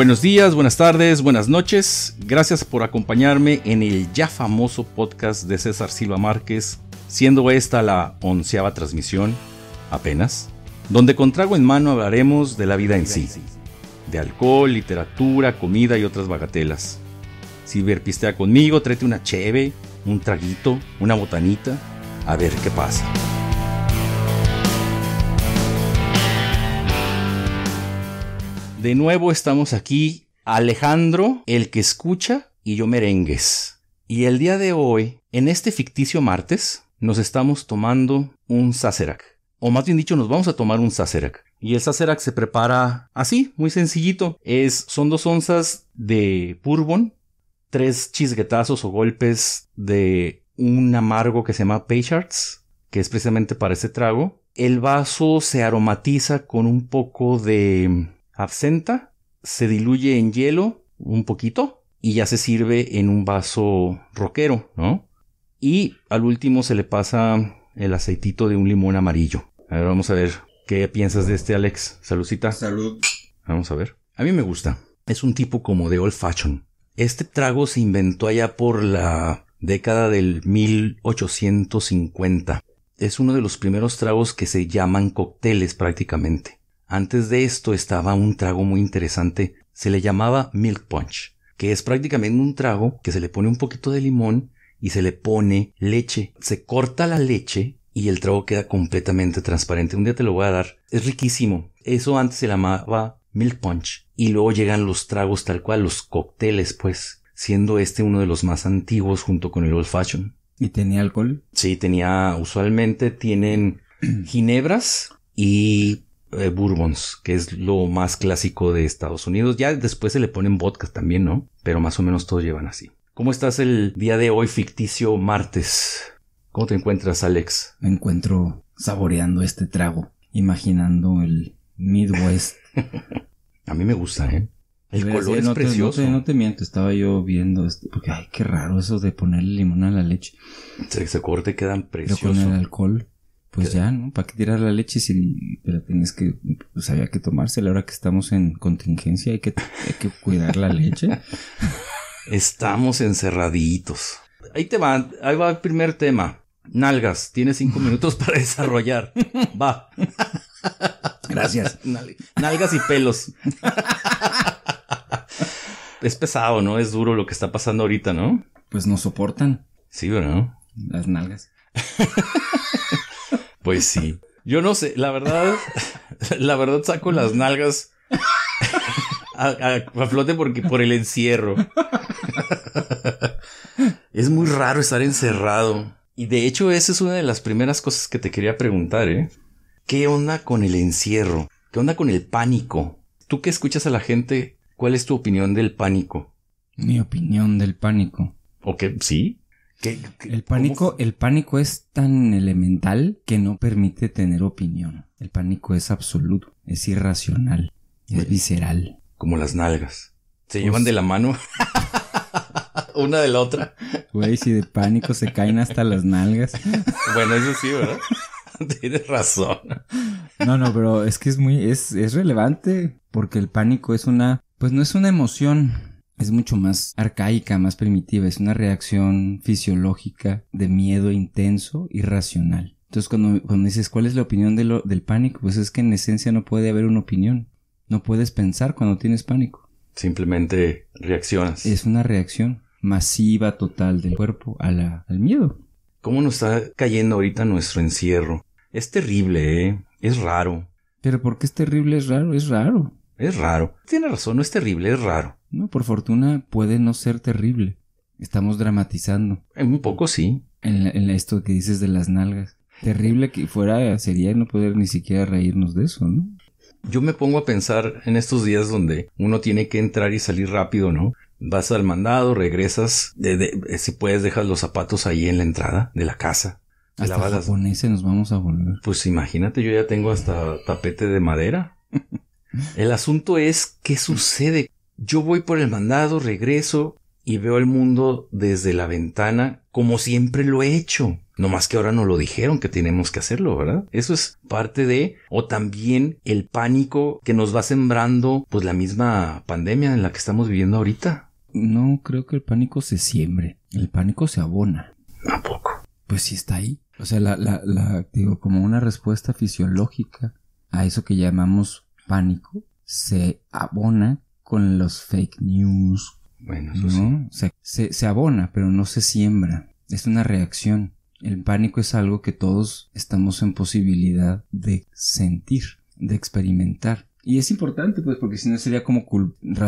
Buenos días, buenas tardes, buenas noches. Gracias por acompañarme en el ya famoso podcast de César Silva Márquez, siendo esta la onceava transmisión, apenas, donde con trago en mano hablaremos de la vida en sí, de alcohol, literatura, comida y otras bagatelas. Si verpistea conmigo, trete una cheve, un traguito, una botanita, a ver qué pasa. De nuevo estamos aquí, Alejandro, el que escucha, y yo merengues. Y el día de hoy, en este ficticio martes, nos estamos tomando un Sacerac. O más bien dicho, nos vamos a tomar un Sacerac. Y el Sacerac se prepara así, muy sencillito. Es, son dos onzas de bourbon, tres chisguetazos o golpes de un amargo que se llama Peychards, que es precisamente para este trago. El vaso se aromatiza con un poco de absenta, se diluye en hielo un poquito y ya se sirve en un vaso roquero, ¿no? Y al último se le pasa el aceitito de un limón amarillo. A ver, vamos a ver qué piensas de este, Alex. Saludcita. Salud. Vamos a ver. A mí me gusta. Es un tipo como de old fashion. Este trago se inventó allá por la década del 1850. Es uno de los primeros tragos que se llaman cócteles prácticamente. Antes de esto estaba un trago muy interesante, se le llamaba milk punch, que es prácticamente un trago que se le pone un poquito de limón y se le pone leche. Se corta la leche y el trago queda completamente transparente. Un día te lo voy a dar. Es riquísimo. Eso antes se llamaba milk punch. Y luego llegan los tragos tal cual, los cócteles, pues, siendo este uno de los más antiguos junto con el old fashion. ¿Y tenía alcohol? Sí, tenía, usualmente tienen ginebras y eh, bourbons, que es lo más clásico de Estados Unidos. Ya después se le ponen vodka también, ¿no? Pero más o menos todos llevan así. ¿Cómo estás el día de hoy, ficticio martes? ¿Cómo te encuentras, Alex? Me encuentro saboreando este trago, imaginando el Midwest. A mí me gusta, ¿eh? El color es precioso. no, te, miento, estaba yo viendo esto, porque ay, qué raro eso de ponerle limón a la leche. Se, se corte, quedan preciosos. con el alcohol pues ya, ¿no? ¿Para qué tirar la leche si pero la que, pues había que tomársela ahora que estamos en contingencia, hay que, hay que cuidar la leche. estamos encerraditos. Ahí te va, ahí va el primer tema. Nalgas, tienes cinco minutos para desarrollar. Va. Gracias. Nalgas y pelos. es pesado, ¿no? Es duro lo que está pasando ahorita, ¿no? Pues no soportan. Sí, ¿verdad? Las nalgas. Pues sí. Yo no sé, la verdad, la verdad saco las nalgas a, flote porque por el encierro. es muy raro estar encerrado. Y de hecho, esa es una de las primeras cosas que te quería preguntar, ¿eh? ¿Qué onda con el encierro? ¿Qué onda con el pánico? Tú que escuchas a la gente, ¿cuál es tu opinión del pánico? Mi opinión del pánico. ¿O qué? sí? el, pánico, el pánico es tan elemental que no permite tener opinión. El pánico es absoluto, es irracional, es visceral. Como las nalgas. Se pues llevan de la mano. Una de la otra. Güey, si de pánico se caen hasta las nalgas. Bueno, eso sí, ¿verdad? Tienes razón. No, no, pero es que es muy, es, es relevante porque el pánico es una, pues no es una emoción, es mucho más arcaica, más primitiva, es una reacción fisiológica de miedo intenso y racional. Entonces cuando, dices cuál es la opinión del pánico, pues es que en esencia no puede haber una opinión. No puedes pensar cuando tienes pánico. Simplemente reaccionas. Es una reacción masiva total del cuerpo a la, al miedo. ¿Cómo nos está cayendo ahorita nuestro encierro? Es terrible, ¿eh? Es raro. ¿Pero por qué es terrible? Es raro, es raro. Es raro. Tiene razón, no es terrible, es raro. No, por fortuna puede no ser terrible. Estamos dramatizando. Un poco sí. En, esto que dices de las nalgas. Terrible que fuera sería no poder ni siquiera reírnos de eso, ¿no? Yo me pongo a pensar en estos días donde uno tiene que entrar y salir rápido, ¿no? Vas al mandado, regresas, eh, si puedes dejas los zapatos ahí en la entrada de la casa. Hasta las... ese nos vamos a volver. Pues imagínate, yo ya tengo hasta tapete de madera. El asunto es qué sucede yo voy por el mandado, regreso y veo el mundo desde la ventana como siempre lo he hecho. No más que ahora no lo dijeron que tenemos que hacerlo, ¿verdad? Eso es parte de, o también el pánico que nos va sembrando, pues la misma pandemia en la que estamos viviendo ahorita. No creo que el pánico se siembre, el pánico se abona. ¿A poco? Pues sí está ahí. O sea, la, la, la, digo, como una respuesta fisiológica a eso que llamamos pánico, se abona con los fake news. Bueno, se, abona, pero no se siembra. Es una reacción. El pánico es algo que todos estamos en posibilidad de sentir, de experimentar. Y es importante, pues, porque si no sería como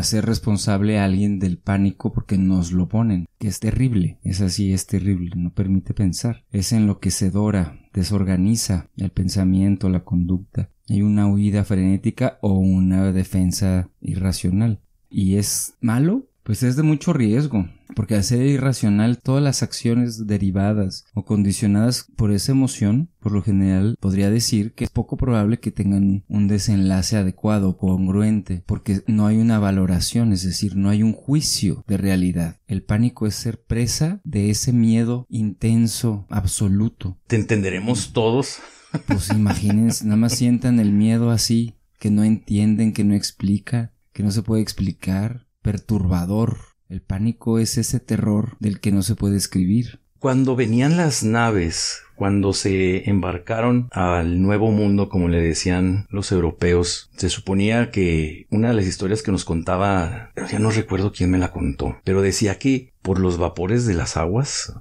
ser responsable a alguien del pánico porque nos lo ponen. que Es terrible, es así, es terrible, no permite pensar. Es enloquecedora desorganiza el pensamiento, la conducta. Hay una huida frenética o una defensa irracional. ¿Y es malo? Pues es de mucho riesgo. Porque al ser irracional, todas las acciones derivadas o condicionadas por esa emoción, por lo general podría decir que es poco probable que tengan un desenlace adecuado o congruente, porque no hay una valoración, es decir, no hay un juicio de realidad. El pánico es ser presa de ese miedo intenso, absoluto. ¿Te entenderemos todos? Pues imagínense, nada más sientan el miedo así, que no entienden, que no explica, que no se puede explicar, perturbador. El pánico es ese terror del que no se puede escribir. Cuando venían las naves, cuando se embarcaron al nuevo mundo, como le decían los europeos, se suponía que una de las historias que nos contaba, ya no recuerdo quién me la contó, pero decía que por los vapores de las aguas,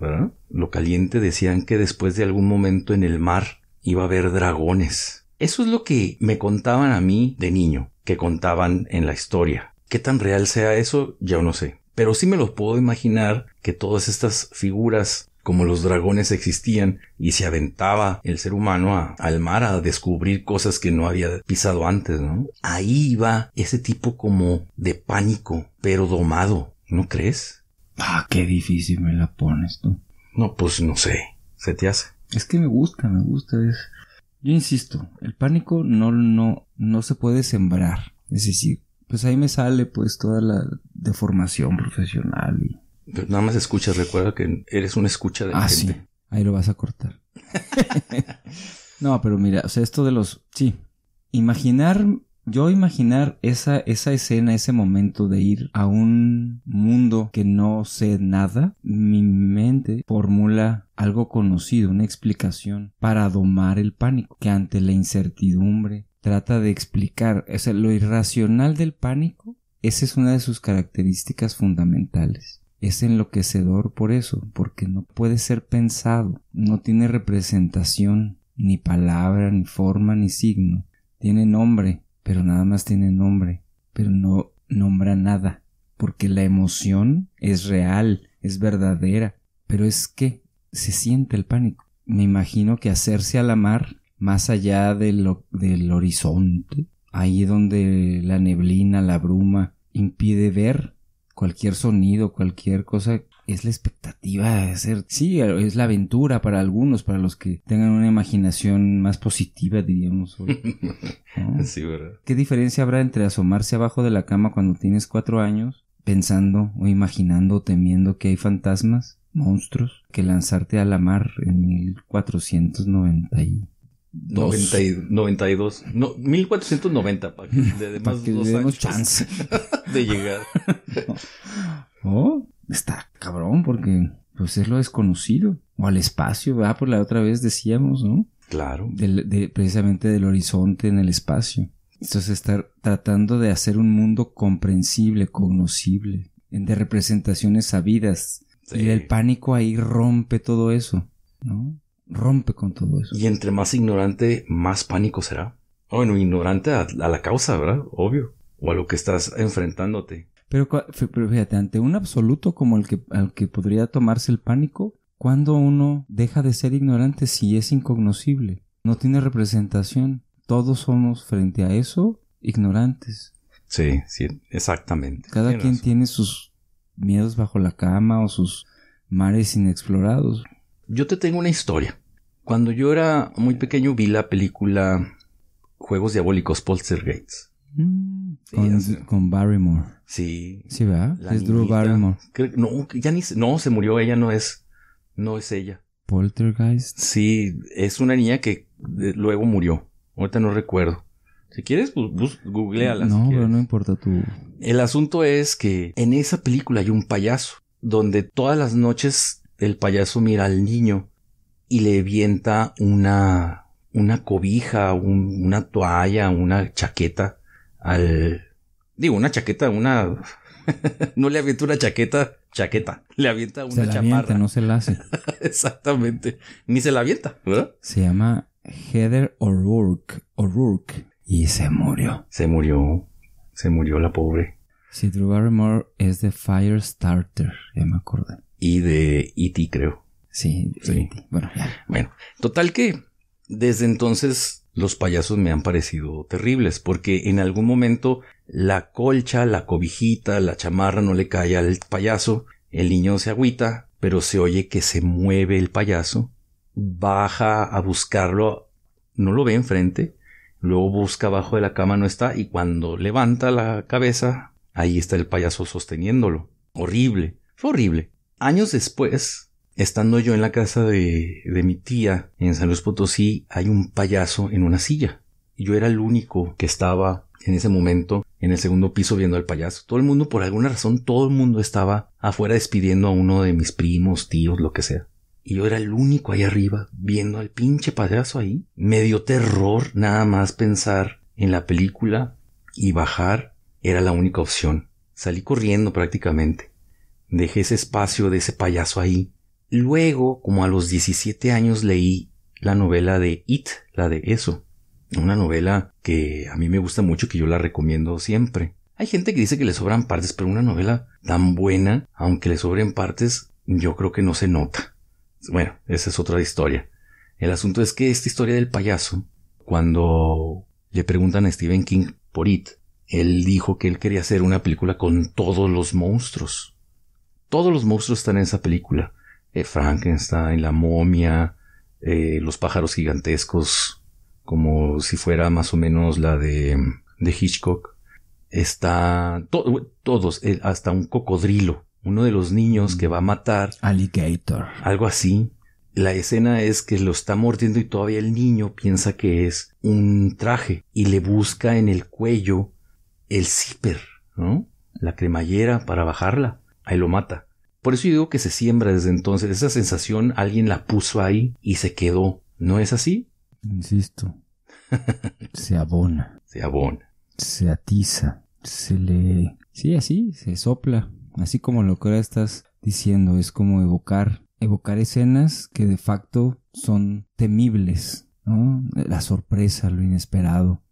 lo caliente, decían que después de algún momento en el mar iba a haber dragones. Eso es lo que me contaban a mí de niño, que contaban en la historia. ¿Qué tan real sea eso? Ya no sé. Pero sí me los puedo imaginar que todas estas figuras como los dragones existían y se aventaba el ser humano al mar a descubrir cosas que no había pisado antes, ¿no? Ahí iba ese tipo como de pánico, pero domado, ¿no crees? Ah, qué difícil me la pones tú. No, pues no sé, se te hace. Es que me gusta, me gusta, es... Yo insisto, el pánico no, no, no se puede sembrar. Es decir, pues ahí me sale pues toda la deformación profesional y... nada más escuchas, recuerda que eres una escucha de ah, Sí. Ahí lo vas a cortar. no, pero mira, o sea, esto de los... Sí, imaginar yo imaginar esa, esa escena, ese momento de ir a un mundo que no sé nada, mi mente formula algo conocido, una explicación para domar el pánico, que ante la incertidumbre trata de explicar, o lo irracional del pánico, esa es una de sus características fundamentales. Es enloquecedor por eso, porque no puede ser pensado, no tiene representación, ni palabra, ni forma, ni signo, tiene nombre, pero nada más tiene nombre, pero no nombra nada, porque la emoción es real, es verdadera, pero es que se siente el pánico. Me imagino que hacerse a la mar, más allá de lo, del horizonte, ahí donde la neblina, la bruma, impide ver cualquier sonido, cualquier cosa es la expectativa de ser, sí, es la aventura para algunos, para los que tengan una imaginación más positiva, diríamos. Hoy. Sí, ¿verdad? ¿Qué diferencia habrá entre asomarse abajo de la cama cuando tienes cuatro años, pensando o imaginando o temiendo que hay fantasmas, monstruos, que lanzarte a la mar en 1492? 92. No, 1490, para que le chance de llegar. Oh, está cabrón porque pues es lo desconocido. O al espacio, ¿verdad? Por la otra vez decíamos, ¿no? Claro. de, precisamente del horizonte en el espacio. Entonces estar tratando de hacer un mundo comprensible, cognoscible, de representaciones sabidas. Y el pánico ahí rompe todo eso, ¿no? Rompe con todo eso. Y entre más ignorante, más pánico será. Bueno, ignorante a la causa, ¿verdad? Obvio. O a lo que estás enfrentándote. Pero, fíjate, ante un absoluto como el que, al que podría tomarse el pánico, cuando uno deja de ser ignorante si es incognoscible? No tiene representación. Todos somos frente a eso ignorantes. Sí, sí, exactamente. Cada quien tiene sus miedos bajo la cama o sus mares inexplorados. Yo te tengo una historia. Cuando yo era muy pequeño vi la película Juegos Diabólicos Poltergeist. Mm, con, Barrymore. Sí. Sí, va es Drew Barrymore. no, se murió. Ella no es. No es ella. Poltergeist. Sí, es una niña que luego murió. Ahorita no recuerdo. Si quieres, pues, googleala. No, pero no importa tú. El asunto es que en esa película hay un payaso donde todas las noches el payaso mira al niño y le vienta una, una cobija, una toalla, una chaqueta al... Digo, una chaqueta, una... no le avienta una chaqueta, chaqueta. Le avienta una se no se la hace. Exactamente. Ni se la avienta, ¿verdad? Se llama Heather O'Rourke. O'Rourke. Y se murió. Se murió. Se murió la pobre. Sí, Drew es de Firestarter, ya me acordé. Y de E.T., creo. Sí, sí. E bueno, Bueno, total que desde entonces los payasos me han parecido terribles, porque en algún momento la colcha, la cobijita, la chamarra no le cae al payaso, el niño se agüita, pero se oye que se mueve el payaso, baja a buscarlo, no lo ve enfrente, luego busca abajo de la cama, no está, y cuando levanta la cabeza, ahí está el payaso sosteniéndolo. Horrible, fue horrible. Años después, Estando yo en la casa de, mi tía en San Luis Potosí, hay un payaso en una silla. Y yo era el único que estaba en ese momento en el segundo piso viendo al payaso. Todo el mundo, por alguna razón, todo el mundo estaba afuera despidiendo a uno de mis primos, tíos, lo que sea. Y yo era el único ahí arriba viendo al pinche payaso ahí. Me dio terror nada más pensar en la película y bajar era la única opción. Salí corriendo prácticamente. Dejé ese espacio de ese payaso ahí Luego, como a los 17 años, leí la novela de It, la de eso. Una novela que a mí me gusta mucho, que yo la recomiendo siempre. Hay gente que dice que le sobran partes, pero una novela tan buena, aunque le sobren partes, yo creo que no se nota. Bueno, esa es otra historia. El asunto es que esta historia del payaso, cuando le preguntan a Stephen King por It, él dijo que él quería hacer una película con todos los monstruos. Todos los monstruos están en esa película. Eh, Frankenstein, la momia, eh, los pájaros gigantescos, como si fuera más o menos la de, Hitchcock. Está todos, eh, hasta un cocodrilo, uno de los niños que va a matar. Alligator. Algo así. La escena es que lo está mordiendo y todavía el niño piensa que es un traje y le busca en el cuello el zipper, ¿no? La cremallera para bajarla. Ahí lo mata. Por eso yo digo que se siembra desde entonces. Esa sensación alguien la puso ahí y se quedó. ¿No es así? Insisto. se abona. Se abona. Se atiza. Se le... Sí, así, se sopla. Así como lo que ahora estás diciendo, es como evocar, evocar escenas que de facto son temibles, ¿no? La sorpresa, lo inesperado,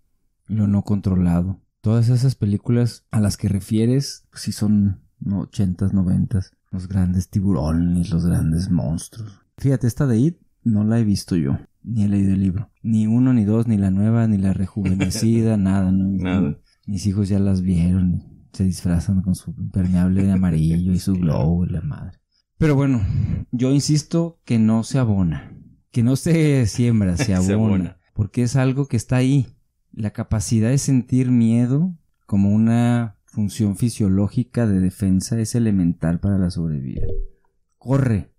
lo no controlado. Todas esas películas a las que refieres, si pues son ochentas, noventas, los grandes tiburones, los grandes monstruos. Fíjate, esta de It no la he visto yo, ni he leído el libro. Ni uno, ni dos, ni la nueva, ni la rejuvenecida, nada, no, nada. Mis hijos ya las vieron, se disfrazan con su impermeable amarillo y su globo y la madre. Pero bueno, yo insisto que no se abona, que no se siembra, se abona. porque es algo que está ahí. La capacidad de sentir miedo como una función fisiológica de defensa es elemental para la sobrevivir Corre,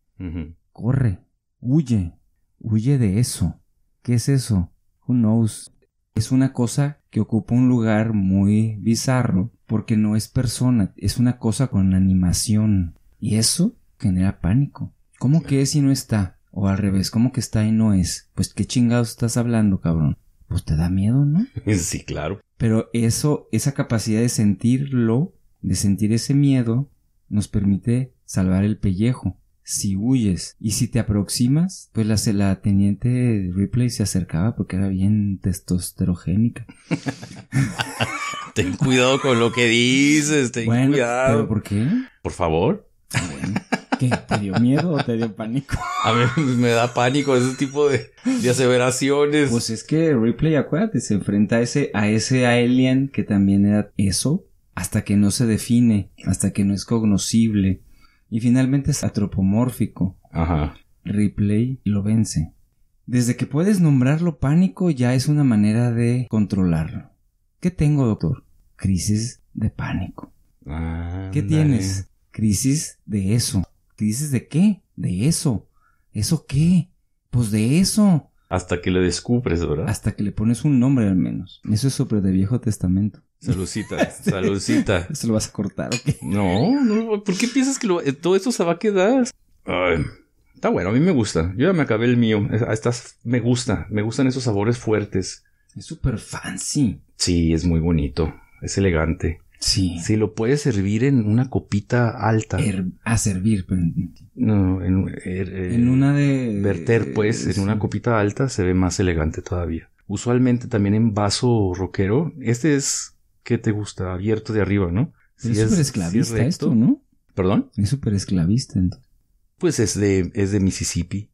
corre, huye, huye de eso. ¿Qué es eso? Who knows? Es una cosa que ocupa un lugar muy bizarro porque no es persona, es una cosa con animación. Y eso genera pánico. ¿Cómo que es y no está? O al revés, ¿cómo que está y no es? Pues qué chingados estás hablando, cabrón pues te da miedo, ¿no? Sí, claro. Pero eso, esa capacidad de sentirlo, de sentir ese miedo, nos permite salvar el pellejo. Si huyes y si te aproximas, pues la, la teniente Ripley se acercaba porque era bien testosterogénica. ten cuidado con lo que dices, ten cuidado. ¿Pero por qué? Por favor. Ah, bueno. ¿Qué? ¿Te dio miedo o te dio pánico? A mí pues, me da pánico ese tipo de, aseveraciones. Pues es que Ripley, acuérdate, se enfrenta a ese, a ese alien que también era eso, hasta que no se define, hasta que no es cognoscible. Y finalmente es atropomórfico. Ajá. Ripley lo vence. Desde que puedes nombrarlo pánico ya es una manera de controlarlo. ¿Qué tengo, doctor? Crisis de pánico. Ah, ¿Qué tienes? Crisis de eso. ¿Qué dices de qué? De eso. ¿Eso qué? Pues de eso. Hasta que le descubres, ¿verdad? Hasta que le pones un nombre al menos. Eso es sobre de Viejo Testamento. Salucita, saludcita. salucita. ¿Se lo vas a cortar o No, no, ¿por qué piensas que eh, todo esto se va a quedar? está bueno, a mí me gusta. Yo ya me acabé el mío. me gusta, me gustan esos sabores fuertes. Es súper fancy. Sí, es muy bonito, es elegante. Sí. Si lo puedes servir en una copita alta. a servir. No, en, er, eh, en una de... Verter, pues, en una copita alta se ve más elegante todavía. Usualmente también en vaso roquero. Este es, ¿qué te gusta? Abierto de arriba, ¿no? es súper esclavista esto, ¿no? ¿Perdón? Es súper esclavista, Pues es de, es de Mississippi.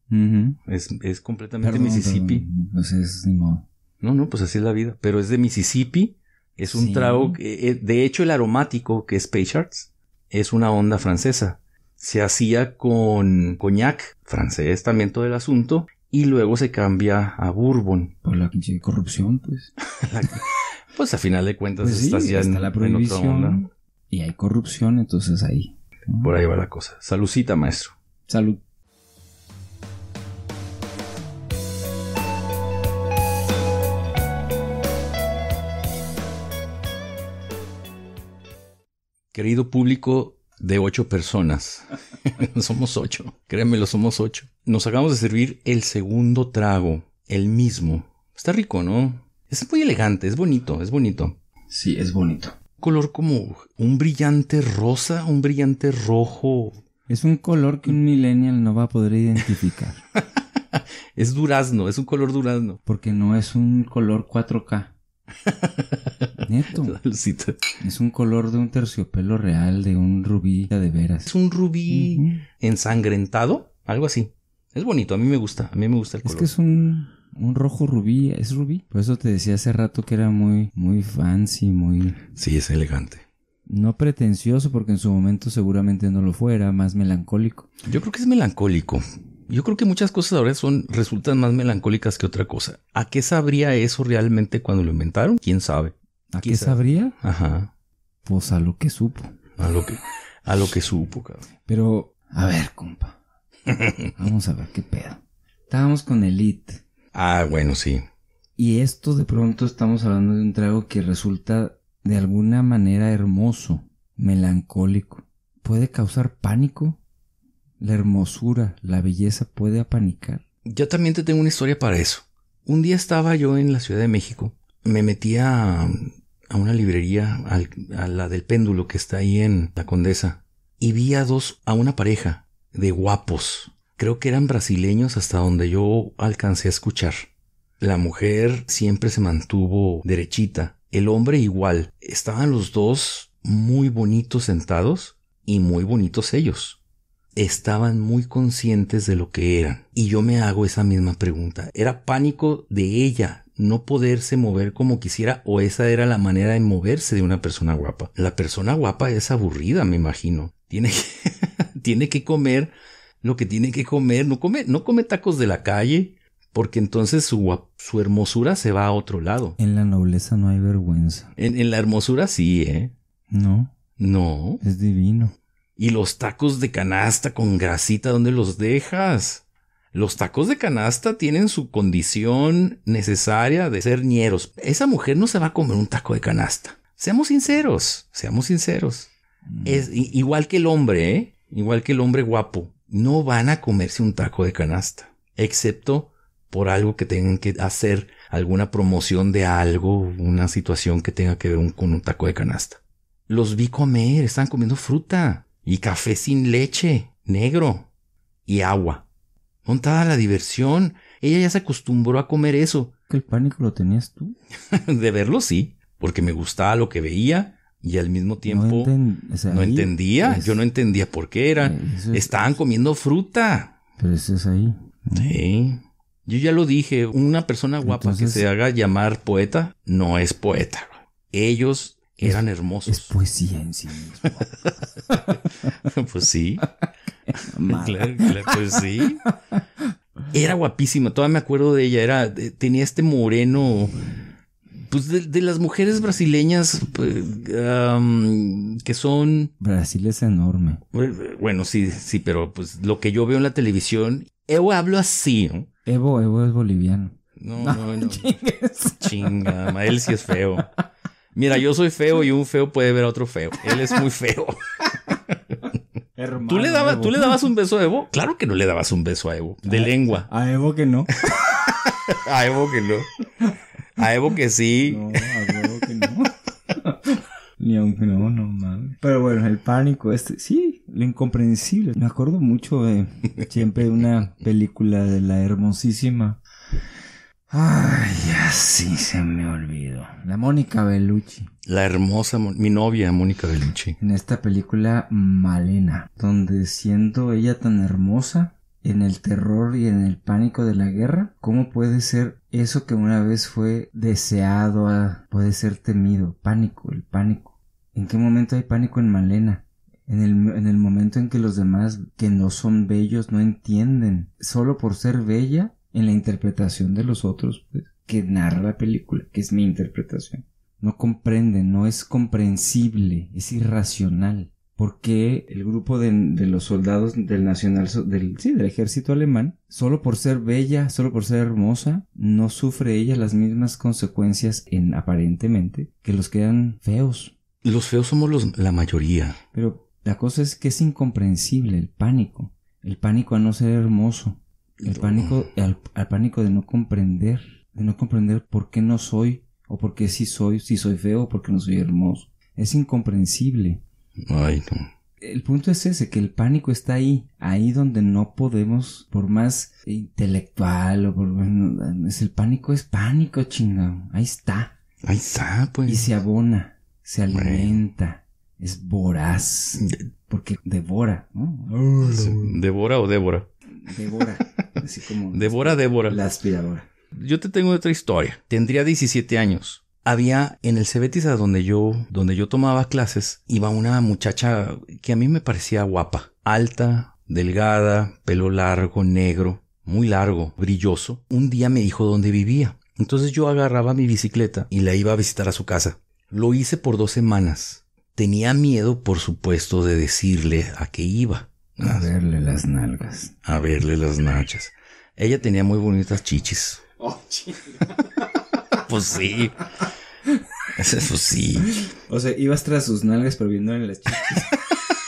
es, completamente Mississippi. Pues es No, no, pues así es la vida. Pero es de Mississippi es un trago, eh, de hecho el aromático que es Space es una onda francesa. Se hacía con coñac francés también todo el asunto y luego se cambia a bourbon. Por la corrupción, pues. pues a final de cuentas pues está en, en otra onda. y hay corrupción, entonces ahí. Por ahí va la cosa. Salucita, maestro. Salud. Querido público de ocho personas. somos ocho. lo somos ocho. Nos acabamos de servir el segundo trago, el mismo. Está rico, ¿no? Es muy elegante, es bonito, es bonito. Sí, es bonito. Color como un brillante rosa, un brillante rojo. Es un color que un millennial no va a poder identificar. es durazno, es un color durazno. Porque no es un color 4K. Neto. es un color de un terciopelo real, de un rubí de veras. Es un rubí ensangrentado, algo así. Es bonito, a mí me gusta, a mí me gusta el color. Es que es un, rojo rubí, es rubí. Por eso te decía hace rato que era muy, muy fancy, muy... Sí, es elegante. No pretencioso, porque en su momento seguramente no lo fuera, más melancólico. Yo creo que es melancólico yo creo que muchas cosas ahora son, resultan más melancólicas que otra cosa. ¿A qué sabría eso realmente cuando lo inventaron? ¿Quién sabe? ¿A qué sabría? Ajá. Pues a lo que supo. A lo que, a lo que supo, cabrón. Pero, a ver, compa. Vamos a ver qué pedo. Estábamos con Elite. Ah, bueno, sí. Y esto de pronto estamos hablando de un trago que resulta de alguna manera hermoso, melancólico. Puede causar pánico la hermosura, la belleza puede apanicar. Yo también te tengo una historia para eso. Un día estaba yo en la Ciudad de México, me metí a, una librería, a la del péndulo que está ahí en la Condesa, y vi a dos, a una pareja de guapos. Creo que eran brasileños hasta donde yo alcancé a escuchar. La mujer siempre se mantuvo derechita, el hombre igual. Estaban los dos muy bonitos sentados y muy bonitos ellos estaban muy conscientes de lo que eran. Y yo me hago esa misma pregunta. ¿Era pánico de ella no poderse mover como quisiera o esa era la manera de moverse de una persona guapa? La persona guapa es aburrida, me imagino. Tiene que, tiene que comer lo que tiene que comer. No come, no come tacos de la calle. Porque entonces su, su hermosura se va a otro lado. En la nobleza no hay vergüenza. En, en la hermosura sí, ¿eh? No. No. Es divino. ¿Y los tacos de canasta con grasita, dónde los dejas? Los tacos de canasta tienen su condición necesaria de ser ñeros. Esa mujer no se va a comer un taco de canasta. Seamos sinceros, seamos sinceros. Mm. Es igual que el hombre, ¿eh? igual que el hombre guapo, no van a comerse un taco de canasta, excepto por algo que tengan que hacer, alguna promoción de algo, una situación que tenga que ver con un taco de canasta. Los vi comer, están comiendo fruta y café sin leche, negro, y agua. Montada la diversión. Ella ya se acostumbró a comer eso. ¿Que el pánico lo tenías tú? de verlo sí, porque me gustaba lo que veía y al mismo tiempo no, entendía. Yo no entendía por qué era. Eh, Estaban comiendo fruta. Pero eso es ahí. Sí. Yo ya lo dije, una persona guapa que se haga llamar poeta no es poeta. Ellos eran hermosos. Es poesía en sí mismo. pues sí. claro, claro, pues sí. Era guapísima, todavía me acuerdo de ella, era, tenía este moreno, pues de, las mujeres brasileñas pues, que son... Brasil es enorme. Bueno, sí, sí, pero pues lo que yo veo en la televisión, Evo hablo así. Evo, Evo es boliviano. No, no, no. Chinga, él sí es feo. Mira, yo soy feo y un feo puede ver a otro feo. Él es muy feo. Hermano ¿Tú, le daba, ¿Tú le dabas un beso a Evo? Claro que no le dabas un beso a Evo. De lengua. A Evo que no. a Evo que no. A Evo que sí. No, a Evo que no. Ni aunque no, no mames. Pero bueno, el pánico, este, sí, lo incomprensible. Me acuerdo mucho de siempre una película de la hermosísima Ay, así se me olvidó. La Mónica Bellucci. La hermosa, mi novia Mónica Bellucci. En esta película Malena, donde siendo ella tan hermosa, en el terror y en el pánico de la guerra? ¿Cómo puede ser eso que una vez fue deseado, a, ah, puede ser temido? Pánico, el pánico. ¿En qué momento hay pánico en Malena? En el, en el momento en que los demás que no son bellos no entienden. Solo por ser bella en la interpretación de los otros pues, que narra la película, que es mi interpretación. No comprende, no es comprensible, es irracional. ¿Por qué el grupo de, los soldados del nacional, del, del ejército alemán, solo por ser bella, solo por ser hermosa, no sufre ella las mismas consecuencias en aparentemente que los que eran feos? Los feos somos los, la mayoría. Pero la cosa es que es incomprensible el pánico, el pánico a no ser hermoso, el pánico, al, pánico de no comprender, de no comprender por qué no soy, o por qué sí soy, si soy feo, o por qué no soy hermoso. Es incomprensible. Ay, no. El punto es ese, que el pánico está ahí, ahí donde no podemos, por más intelectual o por... Bueno, es el pánico es pánico, chingado. Ahí está. Ahí está, pues. Y se abona, se alimenta, es voraz, porque devora, ¿no? Devora o Débora? Devora. Así este, Débora. La aspiradora. Yo te tengo otra historia. Tendría 17 años. Había en el Cebetis a donde yo, donde yo tomaba clases, iba una muchacha que a mí me parecía guapa. Alta, delgada, pelo largo, negro, muy largo, brilloso. Un día me dijo dónde vivía. Entonces yo agarraba mi bicicleta y la iba a visitar a su casa. Lo hice por dos semanas. Tenía miedo, por supuesto, de decirle a qué iba. A verle las nalgas. A verle las nachas. Ella tenía muy bonitas chichis. Oh, pues sí. Eso pues sí. O sea, ibas tras sus nalgas pero en las chichis.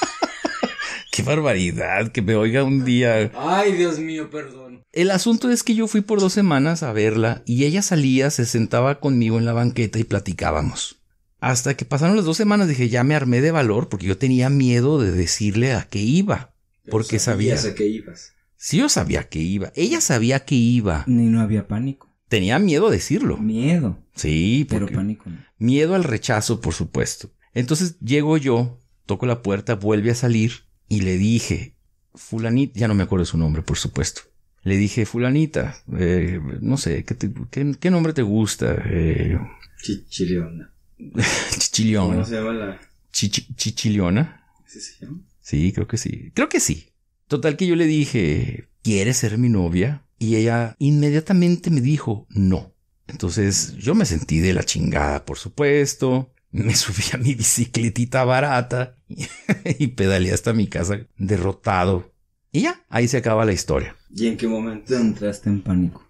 Qué barbaridad, que me oiga un día. Ay, Dios mío, perdón. El asunto es que yo fui por dos semanas a verla y ella salía, se sentaba conmigo en la banqueta y platicábamos. Hasta que pasaron las dos semanas dije, ya me armé de valor porque yo tenía miedo de decirle a qué iba. Porque sabía. a qué ibas. Sí, yo sabía que iba. Ella sabía que iba. Ni no había pánico. Tenía miedo a decirlo. Miedo. Sí, pero pánico. Miedo al rechazo, por supuesto. Entonces llego yo, toco la puerta, vuelve a salir y le dije, fulanita, ya no me acuerdo su nombre, por supuesto. Le dije, fulanita, eh, no sé, ¿qué, nombre te gusta? Eh, chichiliona. Chichiliona. ¿Cómo se llama la? chichiliona. ¿Sí se llama? Sí, creo que sí. Creo que sí. Total que yo le dije, ¿quieres ser mi novia? Y ella inmediatamente me dijo, no. Entonces yo me sentí de la chingada, por supuesto. Me subí a mi bicicletita barata y, pedaleé hasta mi casa derrotado. Y ya, ahí se acaba la historia. ¿Y en qué momento entraste en pánico?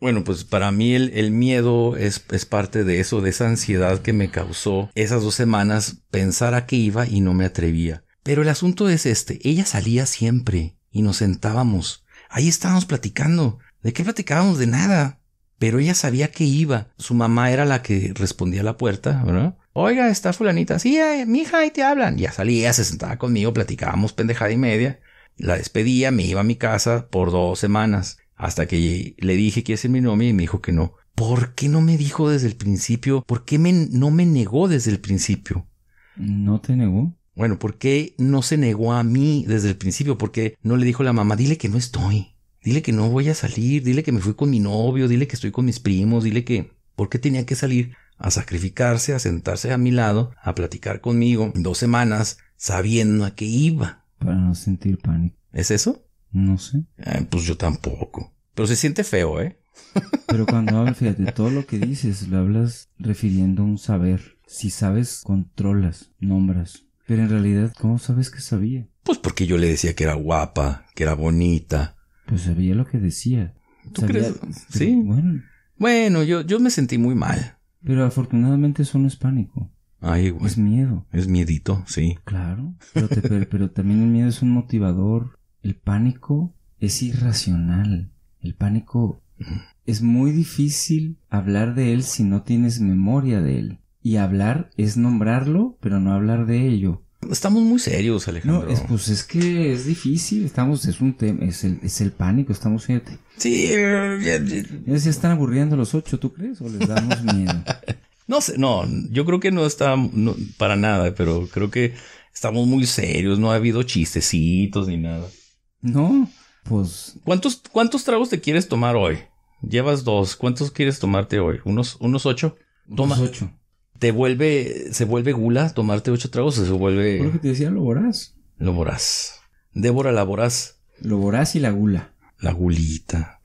Bueno, pues para mí el, miedo es, es, parte de eso, de esa ansiedad que me causó esas dos semanas pensar a qué iba y no me atrevía. Pero el asunto es este, ella salía siempre y nos sentábamos. Ahí estábamos platicando. ¿De qué platicábamos? De nada. Pero ella sabía que iba. Su mamá era la que respondía a la puerta, ¿verdad? Oiga, está fulanita. Sí, eh, mija, ahí te hablan. Ya salía, se sentaba conmigo, platicábamos pendejada y media. La despedía, me iba a mi casa por dos semanas. Hasta que le dije que es mi nombre y me dijo que no. ¿Por qué no me dijo desde el principio? ¿Por qué me, no me negó desde el principio? ¿No te negó? Bueno, ¿por qué no se negó a mí desde el principio? ¿Por qué no le dijo la mamá, dile que no estoy? Dile que no voy a salir, dile que me fui con mi novio, dile que estoy con mis primos, dile que... ¿Por qué tenía que salir a sacrificarse, a sentarse a mi lado, a platicar conmigo dos semanas sabiendo a qué iba? Para no sentir pánico. ¿Es eso? No sé. Eh, pues yo tampoco. Pero se siente feo, ¿eh? Pero cuando hablas, fíjate, todo lo que dices lo hablas refiriendo a un saber. Si sabes, controlas, nombras. Pero en realidad, ¿cómo sabes que sabía? Pues porque yo le decía que era guapa, que era bonita. Pues sabía lo que decía. ¿Tú crees? Sí. Bueno. yo, yo me sentí muy mal. Pero afortunadamente eso no es pánico. Ay, güey. Es miedo. Es miedito, sí. Claro. pero también el miedo es un motivador. El pánico es irracional. El pánico es muy difícil hablar de él si no tienes memoria de él. Y hablar es nombrarlo, pero no hablar de ello. Estamos muy serios, Alejandro. No, pues es que es difícil, estamos, es un tema, es el, es el pánico, estamos, fíjate. Sí, ya, están aburriendo los ocho, ¿tú crees? ¿O les damos miedo? no sé, no, yo creo que no está para nada, pero creo que estamos muy serios, no ha habido chistecitos ni nada. No, pues. ¿Cuántos, cuántos tragos te quieres tomar hoy? Llevas dos, ¿cuántos quieres tomarte hoy? ¿Unos, unos ocho? Toma. Unos ocho te vuelve, se vuelve gula tomarte ocho tragos, se vuelve... lo que te decía, lo voraz. Lo voraz. Débora la voraz. Lo voraz y la gula. La gulita.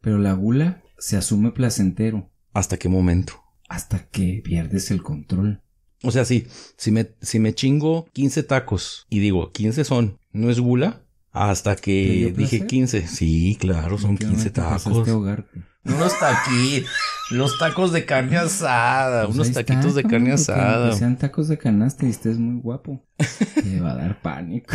Pero la gula se asume placentero. ¿Hasta qué momento? Hasta que pierdes el control. O sea, sí, si me, si me chingo 15 tacos y digo 15 son, ¿no es gula? Hasta que dije 15. Sí, claro, son 15 tacos unos taquitos, los tacos de carne asada, pues unos taquitos de carne asada. Que, sean tacos de canasta y es muy guapo. Te va a dar pánico.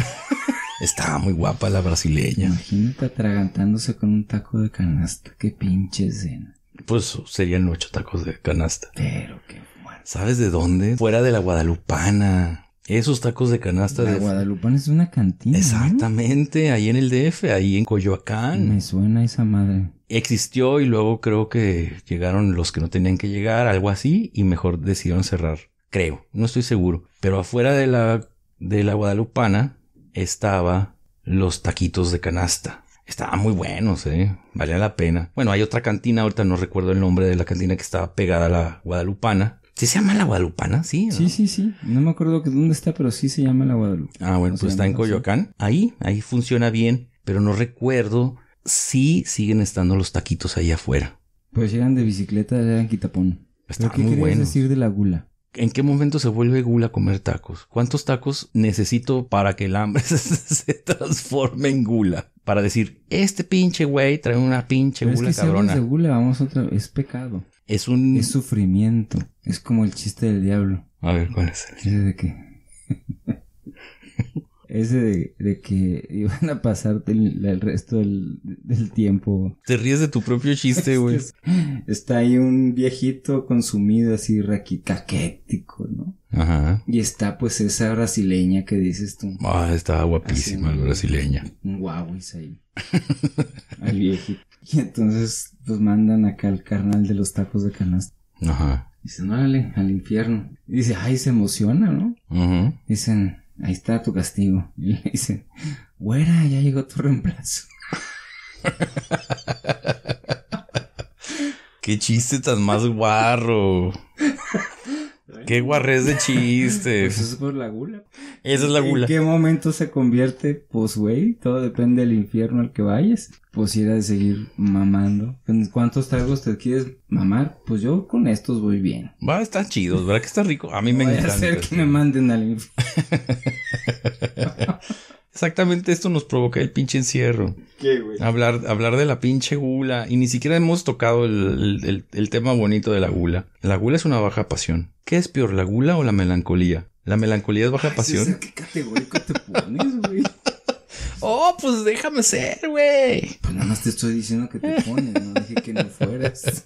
Estaba muy guapa la brasileña. Imagínate atragantándose con un taco de canasta. Qué pinche cena. Pues serían ocho tacos de canasta. Pero qué bueno. ¿Sabes de dónde? Fuera de la Guadalupana. Esos tacos de canasta la de es una cantina. Exactamente, ahí en el DF, ahí en Coyoacán. Me suena esa madre. Existió y luego creo que llegaron los que no tenían que llegar, algo así, y mejor decidieron cerrar. Creo, no estoy seguro. Pero afuera de la, de la Guadalupana estaba los taquitos de canasta. Estaban muy buenos, eh. Valía la pena. Bueno, hay otra cantina, ahorita no recuerdo el nombre de la cantina que estaba pegada a la Guadalupana, se llama la Guadalupana? Sí, sí, sí, sí. No me acuerdo que dónde está, pero sí se llama la Guadalupana. Ah, bueno, pues está en Coyoacán. Ahí, ahí funciona bien, pero no recuerdo si siguen estando los taquitos ahí afuera. Pues llegan de bicicleta, eran quitapón. Está muy bueno. decir de la gula? ¿En qué momento se vuelve gula comer tacos? ¿Cuántos tacos necesito para que el hambre se transforme en gula? Para decir, este pinche güey trae una pinche gula es que cabrona. gula, vamos otra es pecado. Es un... Es sufrimiento. Es como el chiste del diablo. A ver, ¿cuál es el? Ese de que... Ese de, que iban a pasarte el, resto del, tiempo. Te ríes de tu propio chiste, güey. está ahí un viejito consumido así raquitaquético, ¿no? Ajá. Y está pues esa brasileña que dices tú. Ah, está guapísima la brasileña. Un guau, es ahí. Al viejito. Y entonces los pues, mandan acá al carnal de los tacos de canasta. Ajá. Dicen, órale, al infierno. Y dice, ay, se emociona, ¿no? Ajá. Dicen, ahí está tu castigo. Y le dicen, güera, ya llegó tu reemplazo. Qué chiste tan más guarro. Qué guarres de chistes. Pues eso es por la gula. Esa es la gula. ¿En qué momento se convierte? Pues, güey, todo depende del infierno al que vayas. Pues era de seguir mamando. cuántos tragos te quieres mamar? Pues yo con estos voy bien. Va, están chidos, ¿verdad que está rico? A mí me encanta. hacer que me manden al infierno. Exactamente esto nos provoca el pinche encierro. ¿Qué, güey? Hablar, hablar de la pinche gula. Y ni siquiera hemos tocado el, tema bonito de la gula. La gula es una baja pasión. ¿Qué es peor, la gula o la melancolía? La melancolía es baja pasión. ¿Qué categórico te pones, güey? Oh, pues déjame ser, güey. Pues nada más te estoy diciendo que te pones, no dije que no fueras.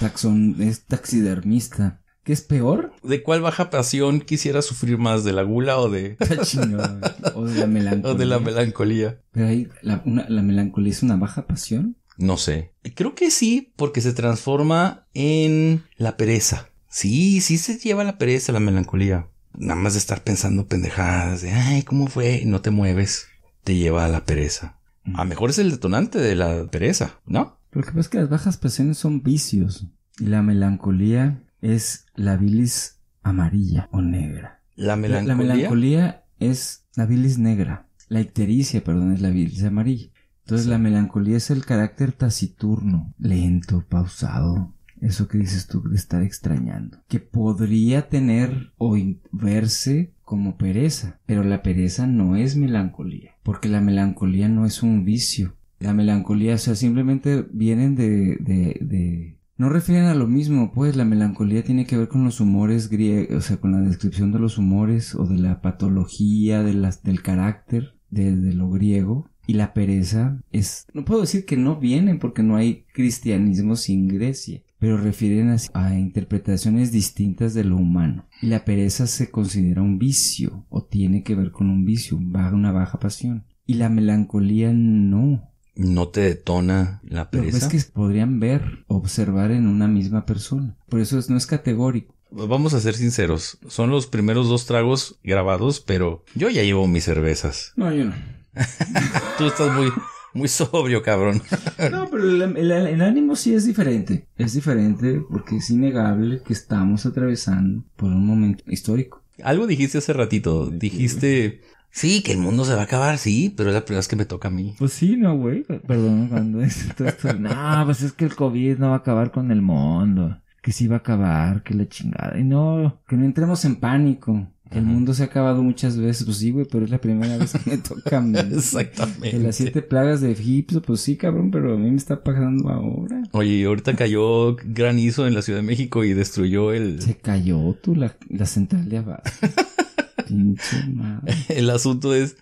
Taxon es taxidermista. ¿Qué es peor? ¿De cuál baja pasión quisiera sufrir más? ¿De la gula o de.? o de la melancolía. O de la melancolía. Pero ahí, ¿la melancolía es una baja pasión? No sé. Creo que sí, porque se transforma en la pereza. Sí, sí se lleva la pereza, la melancolía. Nada más de estar pensando pendejadas de, ay, ¿cómo fue? No te mueves. Te lleva a la pereza. A lo mm. mejor es el detonante de la pereza, ¿no? Lo que pasa es que las bajas presiones son vicios. Y la melancolía es la bilis amarilla o negra. ¿La melancolía? es la bilis negra. La ictericia, perdón, es la bilis amarilla. Entonces la melancolía es el carácter taciturno, lento, pausado, eso que dices tú de estar extrañando, que podría tener o verse como pereza, pero la pereza no es melancolía, porque la melancolía no es un vicio. La melancolía, o sea, simplemente vienen de, de, no refieren a lo mismo, pues la melancolía tiene que ver con los humores griegos, o sea, con la descripción de los humores o de la patología de las, del carácter de lo griego, y la pereza es, no puedo decir que no vienen porque no hay cristianismo sin Grecia, pero refieren a, interpretaciones distintas de lo humano. Y la pereza se considera un vicio o tiene que ver con un vicio, una baja pasión. Y la melancolía no. No te detona la pereza. es que podrían ver, observar en una misma persona. Por eso es, no es categórico vamos a ser sinceros, son los primeros dos tragos grabados, pero yo ya llevo mis cervezas. No, yo no. Tú estás muy, muy sobrio, cabrón. no, pero el, ánimo sí es diferente. Es diferente porque es innegable que estamos atravesando por un momento histórico. Algo dijiste hace ratito. Dijiste, sí, que el mundo se va a acabar, sí, pero es la primera vez que me toca a mí. Pues sí, no, güey. Perdón, cuando es esto. No, pues es que el COVID no va a acabar con el mundo. Que sí va a acabar, que la chingada. Y no, que no entremos en pánico el mundo se ha acabado muchas veces, pues sí, güey, pero es la primera vez que me toca. Exactamente. De las siete plagas de Egipto, pues sí, cabrón, pero a mí me está pasando ahora. Oye, ahorita cayó granizo en la Ciudad de México y destruyó el... Se cayó tú la, central de abajo. Pinche madre. El asunto es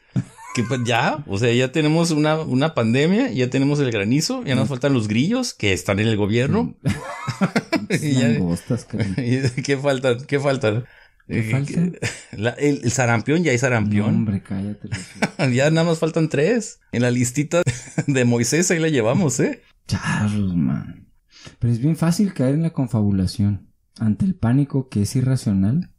que pues, ya, o sea, ya tenemos una, una pandemia, ya tenemos el granizo, ya nos faltan los grillos que están en el gobierno. y ya, ¿Qué faltan? ¿Qué faltan? Eh, el, sarampión, ya hay sarampión. hombre, cállate. ya nada más faltan tres. En la listita de Moisés ahí la llevamos, ¿eh? Charles, man. Pero es bien fácil caer en la confabulación. Ante el pánico que es irracional,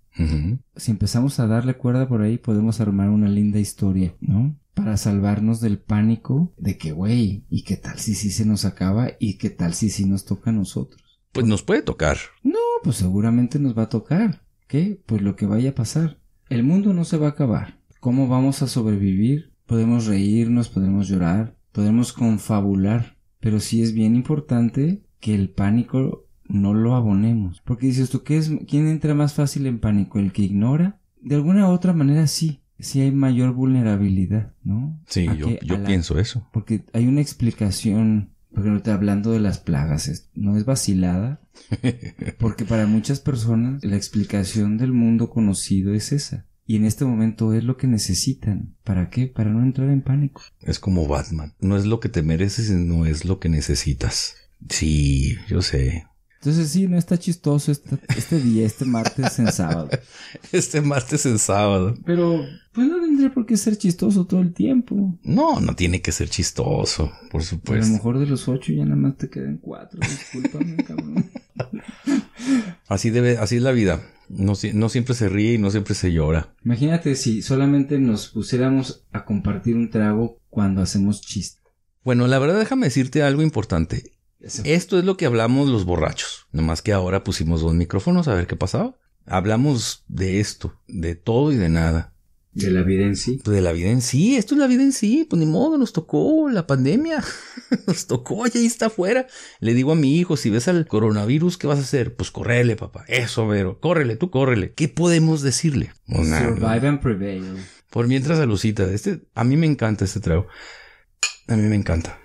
si empezamos a darle cuerda por ahí, podemos armar una linda historia, ¿no? Para salvarnos del pánico de que, güey, ¿y qué tal si sí se nos acaba? ¿Y qué tal si sí nos toca a nosotros? Pues nos puede tocar. No, pues seguramente nos va a tocar. ¿Qué? Pues lo que vaya a pasar. El mundo no se va a acabar. ¿Cómo vamos a sobrevivir? Podemos reírnos, podemos llorar, podemos confabular, pero sí es bien importante que el pánico no lo abonemos. Porque dices tú, es, ¿quién entra más fácil en pánico? ¿El que ignora? De alguna u otra manera sí, sí hay mayor vulnerabilidad, ¿no? Sí, yo, pienso eso. Porque hay una explicación porque te hablando de las plagas, no es vacilada. Porque para muchas personas la explicación del mundo conocido es esa. Y en este momento es lo que necesitan. ¿Para qué? Para no entrar en pánico. Es como Batman. No es lo que te mereces, no es lo que necesitas. Sí, yo sé. Entonces sí, no está chistoso este, este día, este martes en sábado. Este martes en sábado. Pero pues no tendría por qué ser chistoso todo el tiempo. No, no tiene que ser chistoso, por supuesto. a lo mejor de los ocho ya nada más te quedan cuatro, discúlpame, cabrón. Así debe, así es la vida. No, no siempre se ríe y no siempre se llora. Imagínate si solamente nos pusiéramos a compartir un trago cuando hacemos chiste. Bueno, la verdad déjame decirte algo importante. Esto es lo que hablamos los borrachos. Nomás que ahora pusimos dos micrófonos a ver qué pasaba. Hablamos de esto, de todo y de nada. ¿De la vida en sí? Pues de la vida en sí, esto es la vida en sí, pues ni modo, nos tocó la pandemia, nos tocó y ahí está afuera. Le digo a mi hijo, si ves al coronavirus, ¿qué vas a hacer? Pues correle, papá, eso, pero córrele, tú córrele. ¿Qué podemos decirle? Pues Survive and prevail. Por mientras, Alucita, este, a mí me encanta este trago, a mí me encanta.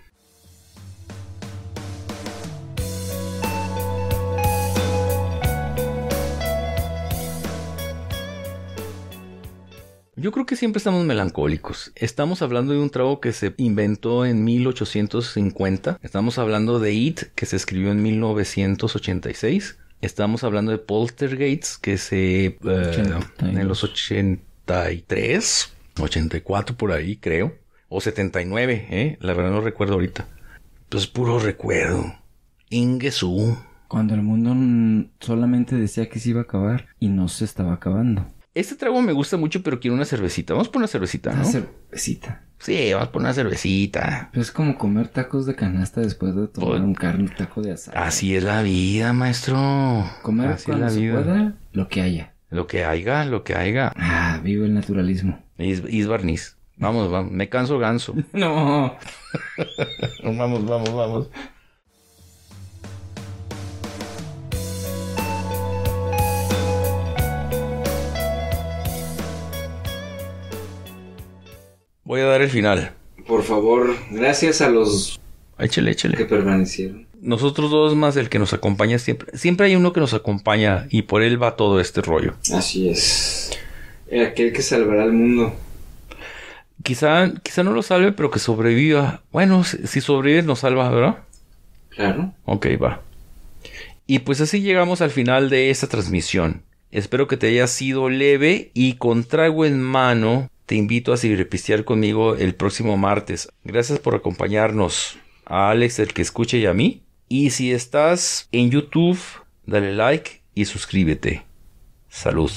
Yo creo que siempre estamos melancólicos. Estamos hablando de un trago que se inventó en 1850. Estamos hablando de It, que se escribió en 1986. Estamos hablando de Poltergeist, que se... Eh, en los 83, 84 por ahí, creo. O 79, ¿eh? La verdad no recuerdo ahorita. Pues puro recuerdo. Ingesu. Cuando el mundo solamente decía que se iba a acabar y no se estaba acabando. Este trago me gusta mucho, pero quiero una cervecita. Vamos por una cervecita, ¿no? Una cervecita. Sí, vamos por una cervecita. es como comer tacos de canasta después de tomar pues, un carne, taco de asado. Así es la vida, maestro. Comer cuando Se pueda, lo que haya. Lo que haya, lo que haya. Ah, vivo el naturalismo. Y es barniz. Vamos, vamos. Me canso ganso. no. vamos, vamos, vamos. Voy a dar el final. Por favor, gracias a los que permanecieron. Nosotros dos más el que nos acompaña siempre. Siempre hay uno que nos acompaña y por él va todo este rollo. Así es. aquel que salvará al mundo. Quizá, quizá no lo salve, pero que sobreviva. Bueno, si sobrevives nos salva, ¿verdad? Claro. Ok, va. Y pues así llegamos al final de esta transmisión. Espero que te haya sido leve y con trago en mano te invito a pistear conmigo el próximo martes. Gracias por acompañarnos. A Alex, el que escuche y a mí. Y si estás en YouTube, dale like y suscríbete. Salud.